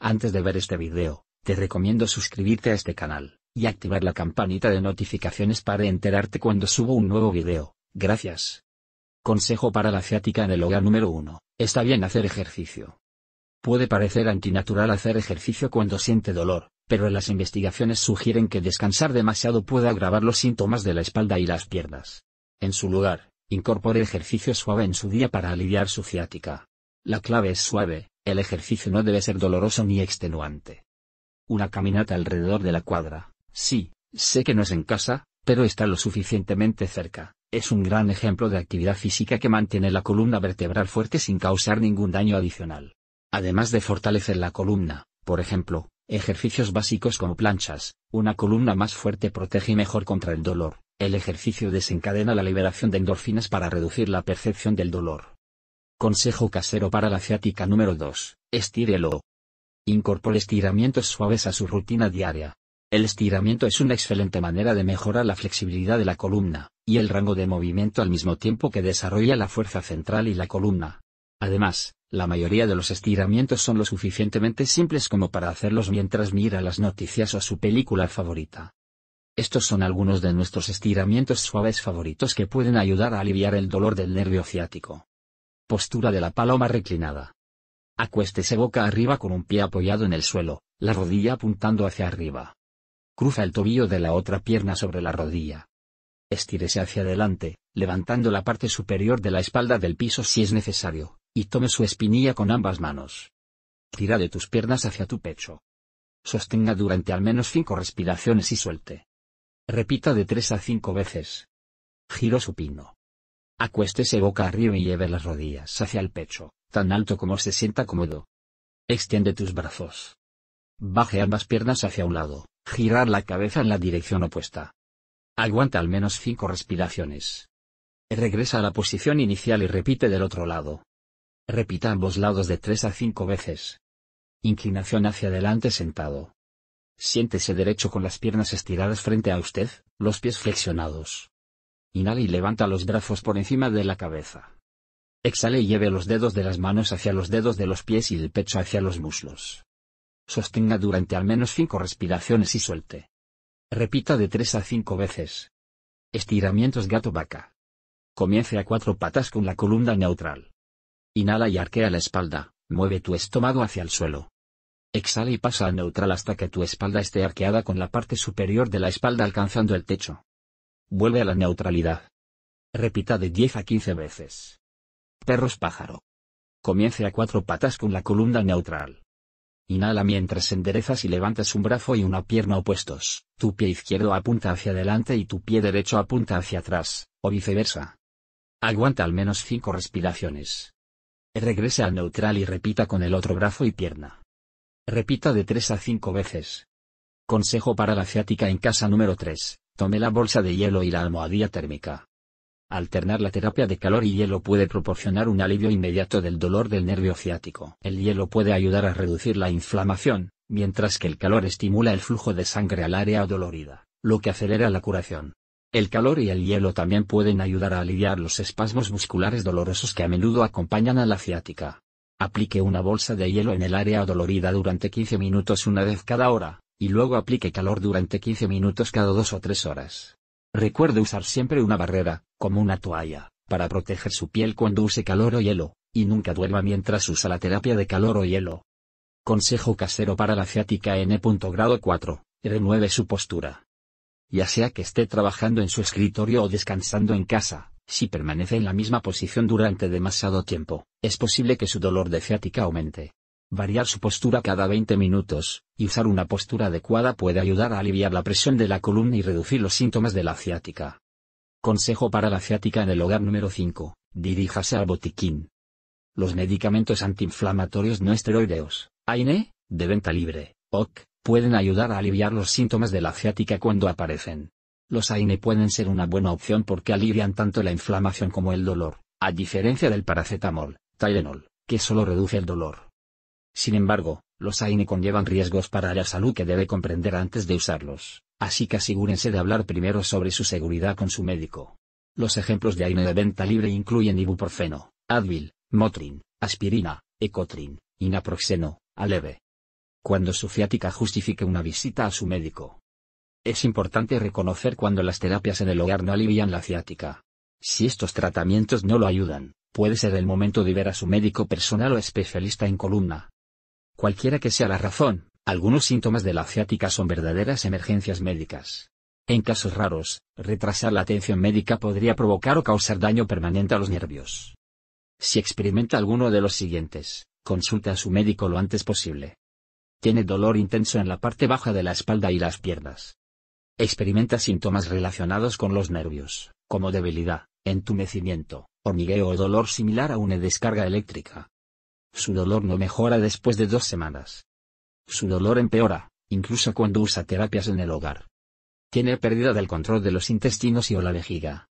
Antes de ver este video, te recomiendo suscribirte a este canal, y activar la campanita de notificaciones para enterarte cuando subo un nuevo video, gracias. Consejo para la ciática en el hogar número 1, está bien hacer ejercicio. Puede parecer antinatural hacer ejercicio cuando siente dolor, pero las investigaciones sugieren que descansar demasiado puede agravar los síntomas de la espalda y las piernas. En su lugar, incorpore ejercicio suave en su día para aliviar su ciática. La clave es suave, el ejercicio no debe ser doloroso ni extenuante. Una caminata alrededor de la cuadra, sí, sé que no es en casa, pero está lo suficientemente cerca. Es un gran ejemplo de actividad física que mantiene la columna vertebral fuerte sin causar ningún daño adicional. Además de fortalecer la columna, por ejemplo, ejercicios básicos como planchas, una columna más fuerte protege mejor contra el dolor. El ejercicio desencadena la liberación de endorfinas para reducir la percepción del dolor. Consejo casero para la ciática número 2. Estírelo. Incorpore estiramientos suaves a su rutina diaria. El estiramiento es una excelente manera de mejorar la flexibilidad de la columna, y el rango de movimiento al mismo tiempo que desarrolla la fuerza central y la columna. Además, la mayoría de los estiramientos son lo suficientemente simples como para hacerlos mientras mira las noticias o su película favorita. Estos son algunos de nuestros estiramientos suaves favoritos que pueden ayudar a aliviar el dolor del nervio ciático. Postura de la paloma reclinada. Acuéstese boca arriba con un pie apoyado en el suelo, la rodilla apuntando hacia arriba. Cruza el tobillo de la otra pierna sobre la rodilla. Estírese hacia adelante, levantando la parte superior de la espalda del piso si es necesario, y tome su espinilla con ambas manos. Tira de tus piernas hacia tu pecho. Sostenga durante al menos cinco respiraciones y suelte. Repita de tres a cinco veces. Giro supino. Acuéstese boca arriba y lleve las rodillas hacia el pecho, tan alto como se sienta cómodo. Extiende tus brazos. Baje ambas piernas hacia un lado, girar la cabeza en la dirección opuesta. Aguanta al menos cinco respiraciones. Regresa a la posición inicial y repite del otro lado. Repita ambos lados de tres a cinco veces. Inclinación hacia adelante sentado. Siéntese derecho con las piernas estiradas frente a usted, los pies flexionados. Inhala y levanta los brazos por encima de la cabeza. Exhale y lleve los dedos de las manos hacia los dedos de los pies y el pecho hacia los muslos. Sostenga durante al menos 5 respiraciones y suelte. Repita de 3 a 5 veces. Estiramientos gato-vaca. Comience a cuatro patas con la columna neutral. Inhala y arquea la espalda, mueve tu estómago hacia el suelo. Exhala y pasa a neutral hasta que tu espalda esté arqueada con la parte superior de la espalda alcanzando el techo. Vuelve a la neutralidad. Repita de 10 a 15 veces. Perros pájaro. Comience a cuatro patas con la columna neutral. Inhala mientras enderezas y levantas un brazo y una pierna opuestos. Tu pie izquierdo apunta hacia adelante y tu pie derecho apunta hacia atrás, o viceversa. Aguanta al menos 5 respiraciones. Regrese al neutral y repita con el otro brazo y pierna. Repita de 3 a 5 veces. Consejo para la ciática en casa número 3. Tome la bolsa de hielo y la almohadilla térmica. Alternar la terapia de calor y hielo puede proporcionar un alivio inmediato del dolor del nervio ciático. El hielo puede ayudar a reducir la inflamación, mientras que el calor estimula el flujo de sangre al área dolorida, lo que acelera la curación. El calor y el hielo también pueden ayudar a aliviar los espasmos musculares dolorosos que a menudo acompañan a la ciática. Aplique una bolsa de hielo en el área dolorida durante 15 minutos una vez cada hora, y luego aplique calor durante 15 minutos cada 2 o 3 horas. Recuerde usar siempre una barrera, como una toalla, para proteger su piel cuando use calor o hielo, y nunca duerma mientras usa la terapia de calor o hielo. Consejo casero para la ciática N. Grado 4. Renueve su postura. Ya sea que esté trabajando en su escritorio o descansando en casa, si permanece en la misma posición durante demasiado tiempo, es posible que su dolor de ciática aumente. Variar su postura cada 20 minutos, y usar una postura adecuada puede ayudar a aliviar la presión de la columna y reducir los síntomas de la ciática. Consejo para la ciática en el hogar número 5. Diríjase al botiquín. Los medicamentos antiinflamatorios no esteroideos, AINE, de venta libre, OC, pueden ayudar a aliviar los síntomas de la ciática cuando aparecen. Los AINE pueden ser una buena opción porque alivian tanto la inflamación como el dolor, a diferencia del paracetamol, Tylenol, que solo reduce el dolor. Sin embargo, los AINE conllevan riesgos para la salud que debe comprender antes de usarlos, así que asegúrense de hablar primero sobre su seguridad con su médico. Los ejemplos de AINE de venta libre incluyen ibuprofeno, Advil, Motrin, aspirina, Ecotrin, Inaproxeno, Aleve. Cuando su fiática justifique una visita a su médico. Es importante reconocer cuando las terapias en el hogar no alivian la ciática. Si estos tratamientos no lo ayudan, puede ser el momento de ver a su médico personal o especialista en columna, Cualquiera que sea la razón, algunos síntomas de la ciática son verdaderas emergencias médicas. En casos raros, retrasar la atención médica podría provocar o causar daño permanente a los nervios. Si experimenta alguno de los siguientes, consulta a su médico lo antes posible. Tiene dolor intenso en la parte baja de la espalda y las piernas. Experimenta síntomas relacionados con los nervios, como debilidad, entumecimiento, hormigueo o dolor similar a una descarga eléctrica. Su dolor no mejora después de dos semanas. Su dolor empeora, incluso cuando usa terapias en el hogar. Tiene pérdida del control de los intestinos y o la vejiga.